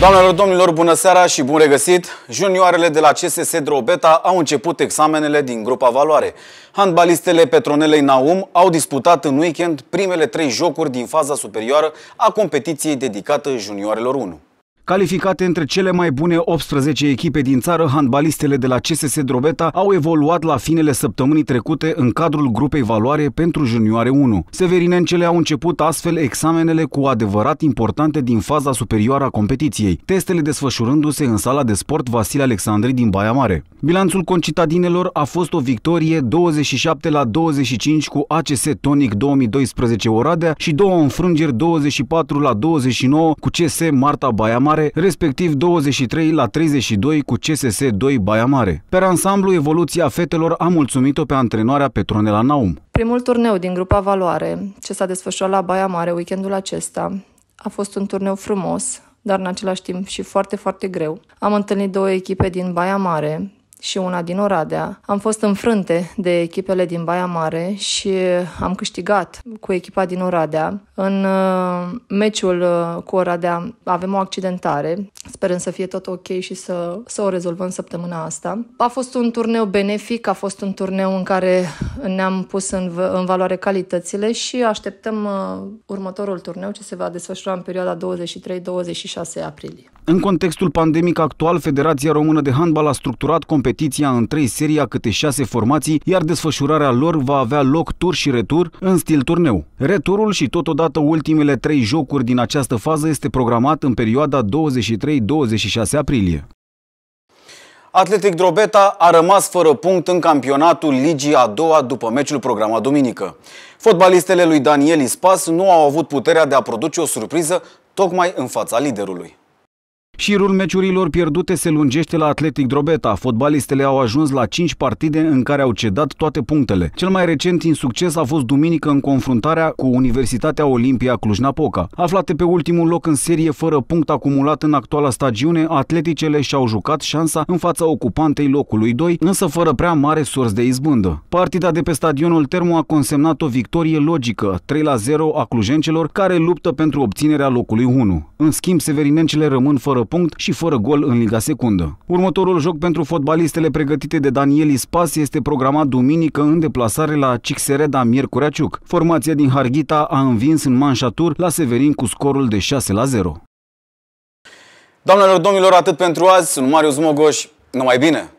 Doamnelor, domnilor, bună seara și bun regăsit! Junioarele de la CSS Drobeta au început examenele din grupa valoare. Handbalistele Petronelei Naum au disputat în weekend primele trei jocuri din faza superioară a competiției dedicată junioarelor 1. Calificate între cele mai bune 18 echipe din țară, handbalistele de la CSS Drobeta au evoluat la finele săptămânii trecute în cadrul grupei valoare pentru junioare 1. Severinencele au început astfel examenele cu adevărat importante din faza superioară a competiției, testele desfășurându-se în sala de sport Vasile Alexandri din Baia Mare. Bilanțul concitadinelor a fost o victorie 27 la 25 cu ACS Tonic 2012 Oradea și două înfrângeri 24 la 29 cu CS Marta Baia Mare Mare, respectiv 23 la 32 cu CSS 2 Baia Mare. Pe ansamblu, evoluția fetelor a mulțumit-o pe antrenoarea Petronela Naum. Primul turneu din grupa Valoare, ce s-a desfășurat la Baia Mare weekendul acesta, a fost un turneu frumos, dar în același timp și foarte, foarte greu. Am întâlnit două echipe din Baia Mare, și una din Oradea. Am fost înfrânte de echipele din Baia Mare și am câștigat cu echipa din Oradea. În uh, meciul uh, cu Oradea avem o accidentare. Sperăm să fie tot ok și să, să o rezolvăm săptămâna asta. A fost un turneu benefic, a fost un turneu în care ne-am pus în, în valoare calitățile și așteptăm uh, următorul turneu ce se va desfășura în perioada 23-26 aprilie. În contextul pandemic actual, Federația Română de Handbal a structurat competiția în trei serii a câte șase formații, iar desfășurarea lor va avea loc tur și retur în stil turneu. Returul și totodată ultimele trei jocuri din această fază este programat în perioada 23-26 aprilie. Atletic Drobeta a rămas fără punct în campionatul Ligii a doua după meciul programat duminică. Fotbalistele lui Daniel Ispas nu au avut puterea de a produce o surpriză tocmai în fața liderului. Șirul meciurilor pierdute se lungește la Atletic Drobeta. Fotbalistele au ajuns la 5 partide în care au cedat toate punctele. Cel mai recent insucces a fost duminică în confruntarea cu Universitatea Olimpia Cluj-Napoca. Aflate pe ultimul loc în serie fără punct acumulat în actuala stagiune, atleticele și-au jucat șansa în fața ocupantei locului 2, însă fără prea mare surs de izbândă. Partida de pe stadionul Termo a consemnat o victorie logică, 3 la 0 a clujencelor care luptă pentru obținerea locului 1. În schimb, severinencele rămân fără punct și fără gol în Liga Secundă. Următorul joc pentru fotbalistele pregătite de Daniel Ispas este programat duminică în deplasare la Cixereda Miercurea Ciuc. Formația din Harghita a învins în manșatur la Severin cu scorul de 6 la 0. Doamnelor, domnilor, atât pentru azi. Sunt Marius Mogoș. Numai bine!